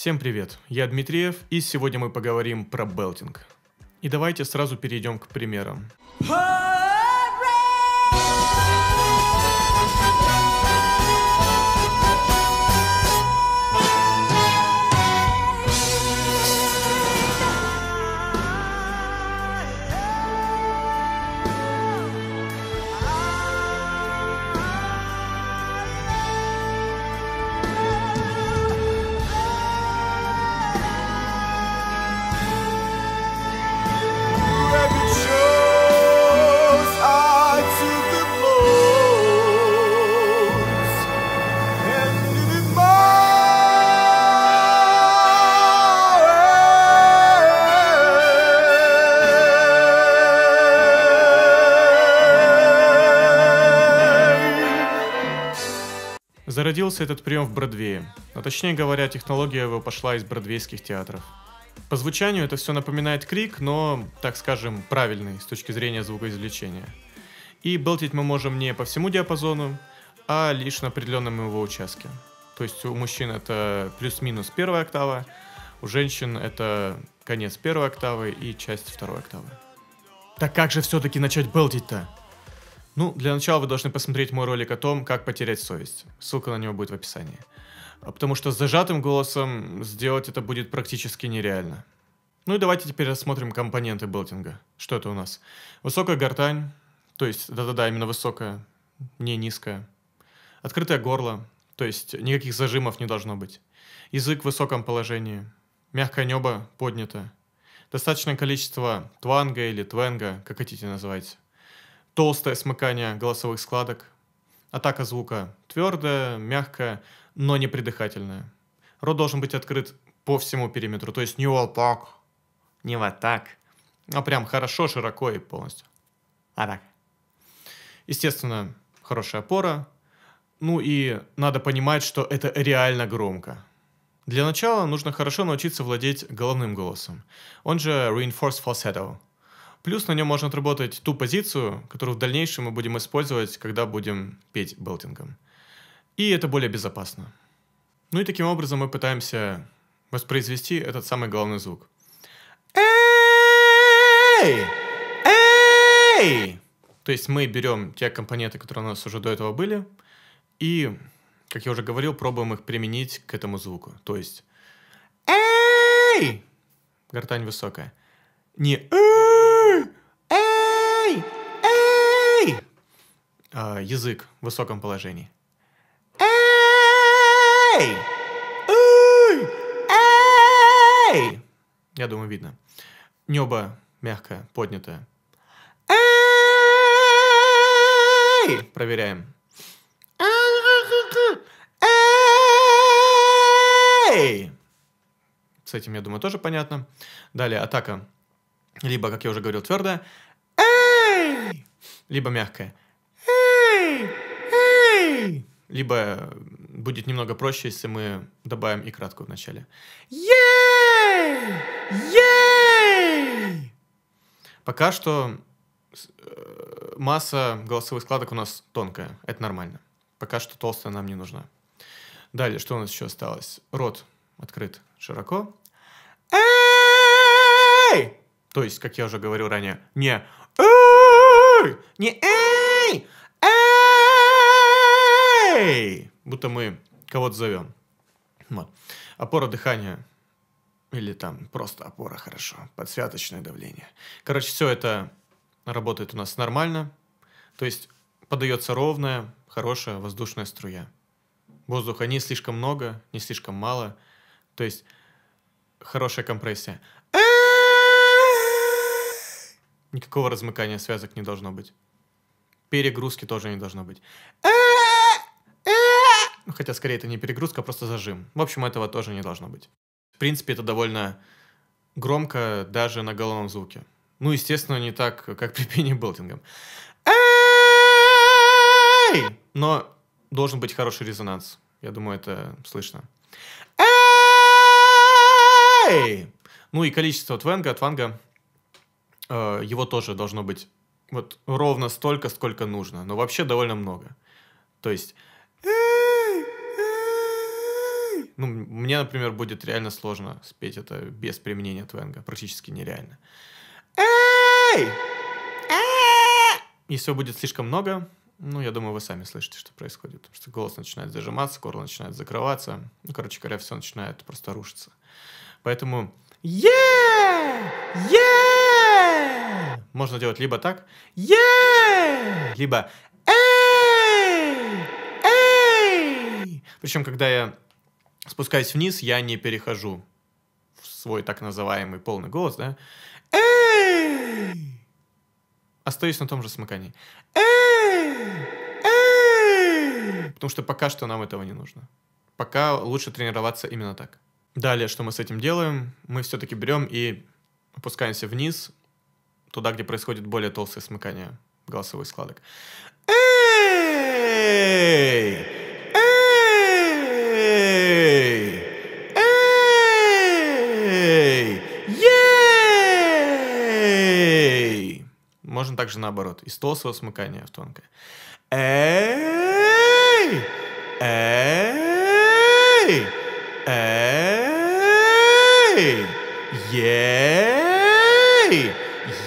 Всем привет, я Дмитриев, и сегодня мы поговорим про белтинг. И давайте сразу перейдем к примерам. Ха! появился этот прием в Бродвее, а точнее говоря, технология его пошла из бродвейских театров. По звучанию это все напоминает крик, но, так скажем, правильный с точки зрения звукоизвлечения. И болтить мы можем не по всему диапазону, а лишь на определенном его участке. То есть у мужчин это плюс-минус первая октава, у женщин это конец первой октавы и часть второй октавы. Так как же все-таки начать белдить-то? Ну, для начала вы должны посмотреть мой ролик о том, как потерять совесть. Ссылка на него будет в описании. А, потому что с зажатым голосом сделать это будет практически нереально. Ну и давайте теперь рассмотрим компоненты билдинга. Что это у нас? Высокая гортань, то есть, да-да-да, именно высокая, не низкая. Открытое горло, то есть никаких зажимов не должно быть. Язык в высоком положении. Мягкое небо поднято. Достаточное количество тванга или твенга, как хотите называть толстое смыкание голосовых складок, атака звука твердая, мягкая, но не придыхательная. Рот должен быть открыт по всему периметру, то есть не вот так, не вот так, а прям хорошо, широко и полностью. А так. Естественно, хорошая опора. Ну и надо понимать, что это реально громко. Для начала нужно хорошо научиться владеть головным голосом, он же reinforced falsetto – Плюс на нем можно отработать ту позицию, которую в дальнейшем мы будем использовать, когда будем петь белтингом. И это более безопасно. Ну и таким образом мы пытаемся воспроизвести этот самый главный звук. Эй! Эй! То есть мы берем те компоненты, которые у нас уже до этого были, и, как я уже говорил, пробуем их применить к этому звуку. То есть Эй! Гортань высокая. Не Эй! Эй! Эй! А, язык в высоком положении. Эй! Эй! эй, Я думаю, видно. Небо мягкое, поднятое. Эй! Проверяем. Эй! С этим, я думаю, тоже понятно. Далее атака либо, как я уже говорил, твердое «Эй!» Либо мягкое «Эй! Эй!» Либо будет немного проще, если мы добавим и краткую в начале. «Ей! Ей!» Пока что э, масса голосовых складок у нас тонкая. Это нормально. Пока что толстая нам не нужна. Далее, что у нас еще осталось? Рот открыт широко. Эй! То есть, как я уже говорил ранее, не не эй, эй, будто мы кого-то зовем. Вот. Опора дыхания или там просто опора, хорошо, подсвяточное давление. Короче, все это работает у нас нормально, то есть подается ровная, хорошая воздушная струя. Воздуха не слишком много, не слишком мало, то есть хорошая компрессия. Никакого размыкания связок не должно быть. Перегрузки тоже не должно быть. Ну, хотя скорее это не перегрузка, а просто зажим. В общем, этого тоже не должно быть. В принципе, это довольно громко даже на головном звуке. Ну, естественно, не так, как при пении Белтингом. Но должен быть хороший резонанс. Я думаю, это слышно. Ну и количество твенга, тванга Э, его тоже должно быть вот ровно столько, сколько нужно, но вообще довольно много. То есть... Ну, мне, например, будет реально сложно спеть это без применения твенга. Практически нереально. Эй! Если его будет слишком много, ну, я думаю, вы сами слышите, что происходит. Потому что голос начинает зажиматься, горло начинает закрываться. Ну, короче говоря, все начинает просто рушиться. Поэтому... Yeah! Yeah! Можно делать либо так, е либо Причем, когда я спускаюсь вниз, я не перехожу в свой так называемый полный голос, да? Эй! Остаюсь на том же смыкании. Эй! Эй! Потому что пока что нам этого не нужно. Пока лучше тренироваться именно так. Далее, что мы с этим делаем? Мы все-таки берем и опускаемся вниз, туда, где происходит более толстое смыкание голосовых складок. Эй! Эй! Эй! Ей! Можно также наоборот, из толстого смыкания в тонкое. Эй! Эй! Эй! Ей!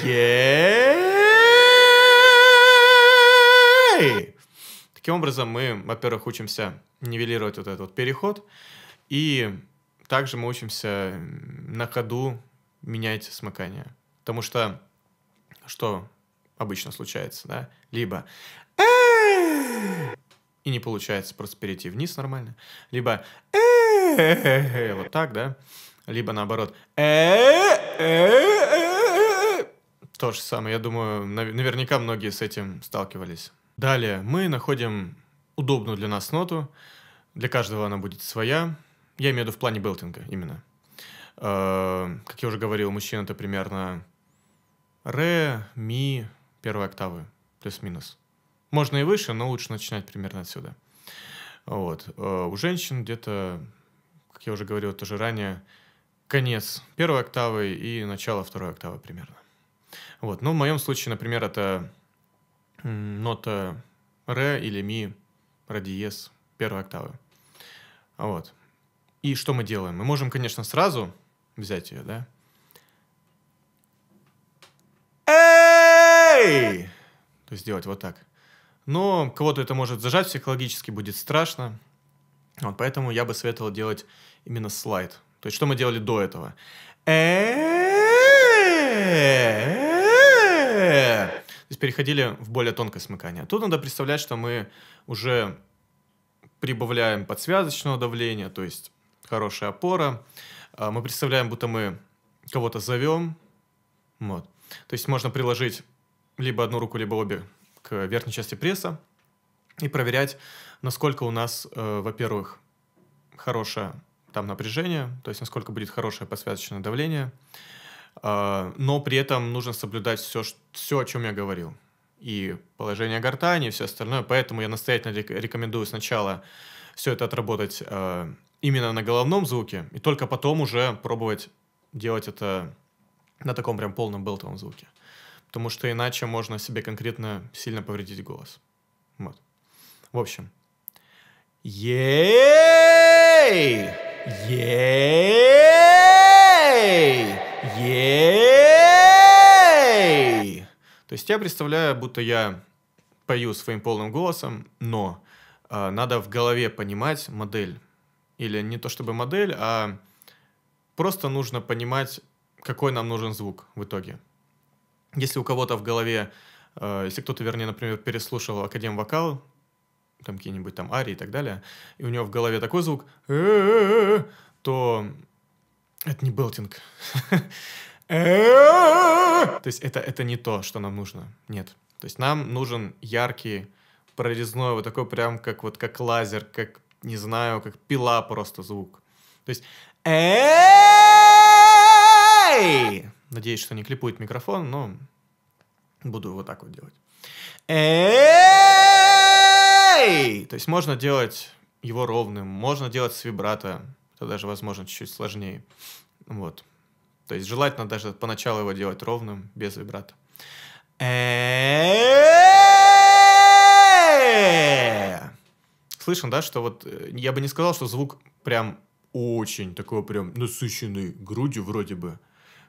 Ей! Таким образом, мы, во-первых, учимся нивелировать вот этот вот переход, и также мы учимся на ходу менять смыкание. Потому что что обычно случается, да? Либо и не получается просто перейти вниз нормально, либо вот так, да? Либо наоборот то же самое, я думаю, наверняка многие с этим сталкивались. Далее мы находим удобную для нас ноту. Для каждого она будет своя. Я имею в виду в плане Белтинга именно. Э, как я уже говорил, мужчин это примерно ре, ми, первой октавы, плюс-минус. Можно и выше, но лучше начинать примерно отсюда. Вот. Э, у женщин где-то, как я уже говорил тоже ранее, конец первой октавы и начало второй октавы примерно. Вот. Но ну, в моем случае, например, это нота ре или ми, ре диез первой октавы. Вот. И что мы делаем? Мы можем, конечно, сразу взять ее, да? Эй! То есть сделать вот так. Но кого-то это может зажать психологически, будет страшно. Вот поэтому я бы советовал делать именно слайд. То есть что мы делали до этого? Эй! То есть переходили в более тонкое смыкание. А тут надо представлять, что мы уже прибавляем подсвязочного давления, то есть хорошая опора. А, мы представляем, будто мы кого-то зовем. Вот. То есть можно приложить либо одну руку, либо обе к верхней части пресса и проверять, насколько у нас, э, во-первых, хорошее там напряжение, то есть насколько будет хорошее подсвязочное давление, а, но при этом нужно соблюдать все, все, о чем я говорил. И положение гортани, и все остальное. Поэтому я настоятельно рекомендую сначала все это отработать а, именно на головном звуке, и только потом уже пробовать делать это на таком прям полном белтовом звуке. Потому что иначе можно себе конкретно сильно повредить голос. Вот. В общем. Ей! Ей! Ей! То есть я представляю, будто я пою своим полным голосом, но э, надо в голове понимать модель. Или не то чтобы модель, а просто нужно понимать, какой нам нужен звук в итоге. Если у кого-то в голове, э, если кто-то, вернее, например, переслушал академ вокал, там какие-нибудь там арии и так далее, и у него в голове такой звук, то это не белтинг. То есть это, это не то, что нам нужно. Нет. То есть нам нужен яркий, прорезной, вот такой прям как вот как лазер, как, не знаю, как пила просто звук. То есть... Надеюсь, что не клипует микрофон, но буду вот так вот делать. То есть можно делать его ровным, можно делать с вибрато, это даже, возможно, чуть-чуть сложнее. Вот. То есть желательно даже поначалу его делать ровным, без вибрато. Слышно, да, что вот э, я бы не сказал, что звук прям очень такой прям насыщенный грудью вроде бы.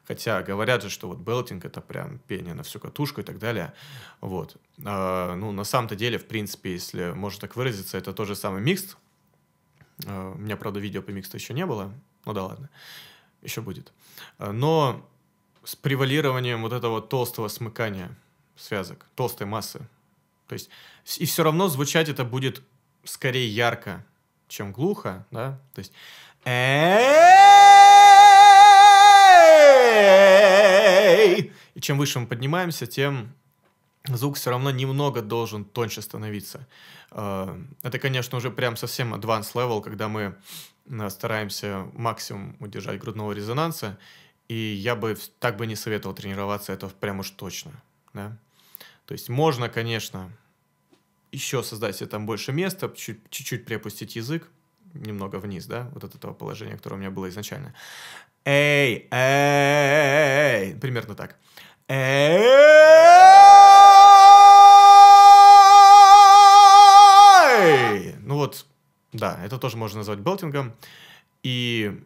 Хотя говорят же, что вот белтинг это прям пение на всю катушку и так далее. Вот. А, ну, на самом-то деле, в принципе, если можно так выразиться, это тот же самый микс, Э, у меня, правда, видео по миксту еще не было. Ну да ладно, еще будет. Э, но с превалированием вот этого толстого смыкания связок, толстой массы. То есть и все равно звучать это будет скорее ярко, чем глухо, да? То есть и чем выше мы поднимаемся, тем звук все равно немного должен тоньше становиться. Э, это, конечно, уже прям совсем advanced level, когда мы э, стараемся максимум удержать грудного резонанса, и я бы так бы не советовал тренироваться это прям уж точно. Да? То есть можно, конечно, еще создать себе там больше места, чуть-чуть приопустить язык, немного вниз, да, вот от этого положения, которое у меня было изначально. Эй, эй, примерно так. Эй! Да, это тоже можно назвать белтингом. И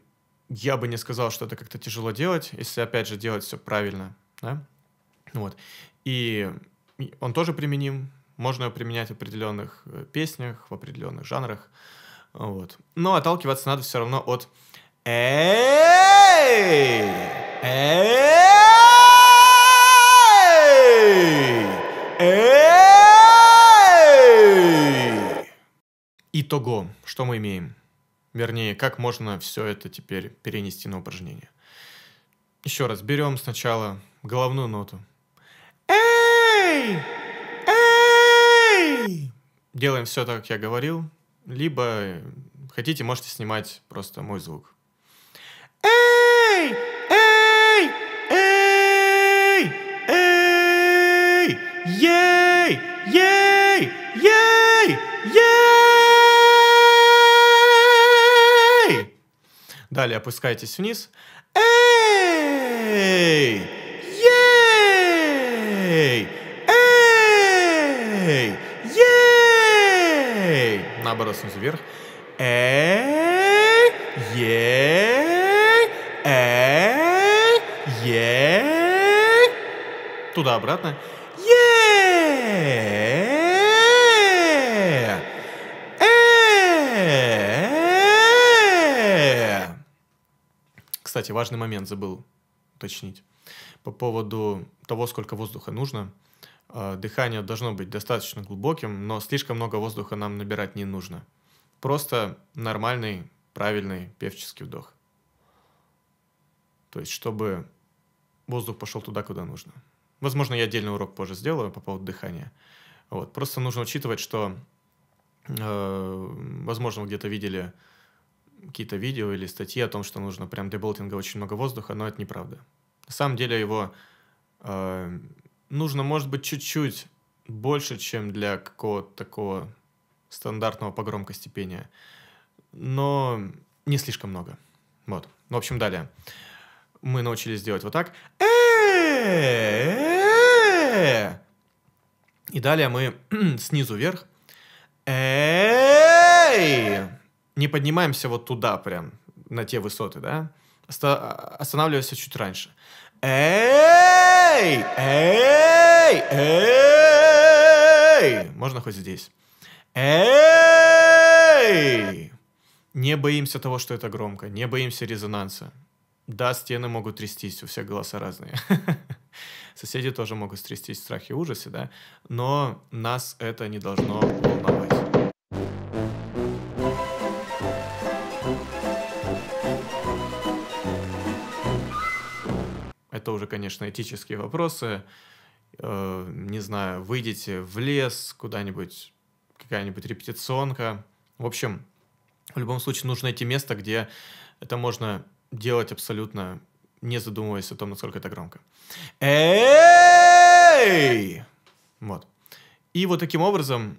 я бы не сказал, что это как-то тяжело делать, если, опять же, делать все правильно. Да? Вот. И он тоже применим. Можно его применять в определенных э, песнях, в определенных жанрах. Вот. Но отталкиваться надо все равно от «Эй! Эй!» Итого, что мы имеем? Вернее, как можно все это теперь перенести на упражнение? Еще раз, берем сначала головную ноту. Эй! Эй! Делаем все так, как я говорил. Либо э, хотите, можете снимать просто мой звук. Эй! Эй! Эй! Эй! Ей! Ей! Ей! Ей! Далее опускайтесь вниз. Эй! Ей! Эй! Ей! Наоборот, снизу вверх. Эй! Ей! Эй! Ей! Туда-обратно. Кстати, важный момент забыл уточнить. По поводу того, сколько воздуха нужно. А, дыхание должно быть достаточно глубоким, но слишком много воздуха нам набирать не нужно. Просто нормальный, правильный певческий вдох. То есть, чтобы воздух пошел туда, куда нужно. Возможно, я отдельный урок позже сделаю по поводу дыхания. Вот. Просто нужно учитывать, что, э, возможно, вы где-то видели какие-то видео или статьи о том, что нужно прям для болтинга очень много воздуха, но это неправда. На самом деле его э, нужно, может быть, чуть-чуть больше, чем для какого-то такого стандартного по громкости пения, но не слишком много. Вот. В общем, далее. Мы научились делать вот так. И далее мы снизу вверх. Эй! не поднимаемся вот туда прям, на те высоты, да? А, останавливаемся чуть раньше. Эй! Эй! Эй! Можно хоть здесь. Эй! Не боимся того, что это громко, не боимся резонанса. Да, стены могут трястись, у всех голоса разные. Соседи тоже могут трястись в страхе и ужасе, да? Но нас это не должно волновать. это уже, конечно, этические вопросы. Э, не знаю, выйдите в лес куда-нибудь, какая-нибудь репетиционка. В общем, в любом случае нужно найти место, где это можно делать абсолютно не задумываясь о том, насколько это громко. Эй! Вот. И вот таким образом,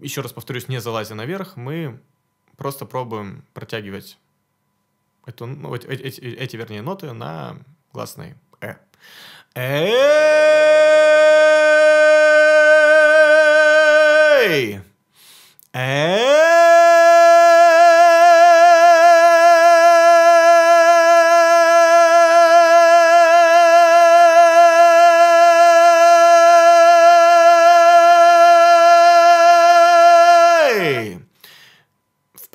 еще раз повторюсь, не залазя наверх, мы просто пробуем протягивать эту, ну, эти, эти, эти, вернее, ноты на гласный «э». Эй! Эй!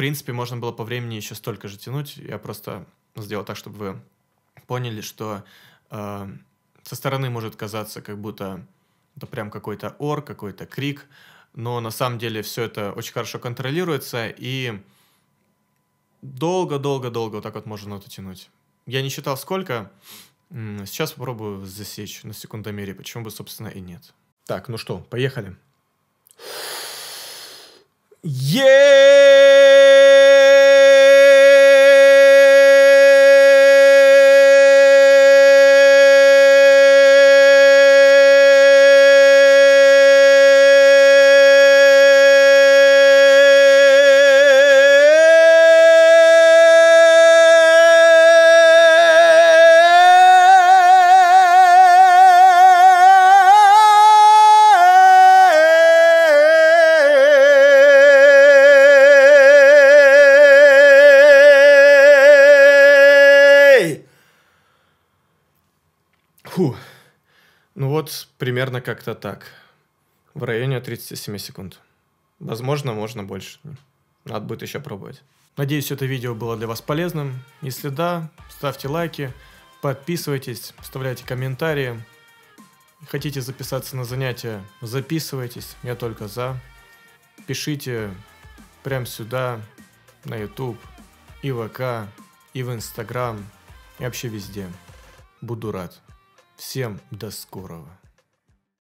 принципе, можно было по времени еще столько же тянуть. Я просто сделал так, чтобы вы поняли, что э, со стороны может казаться, как будто это прям какой-то ор, какой-то крик, но на самом деле все это очень хорошо контролируется, и долго-долго-долго вот так вот можно это тянуть. Я не считал сколько, сейчас попробую засечь на секундомере, почему бы, собственно, и нет. Так, ну что, поехали. Поехали. Yeah! Ну вот, примерно как-то так. В районе 37 секунд. Возможно, можно больше. Надо будет еще пробовать. Надеюсь, это видео было для вас полезным. Если да, ставьте лайки, подписывайтесь, оставляйте комментарии. Хотите записаться на занятия, записывайтесь, я только за. Пишите прямо сюда, на YouTube, и в ВК, а и в Инстаграм, и вообще везде. Буду рад. Всем до скорого.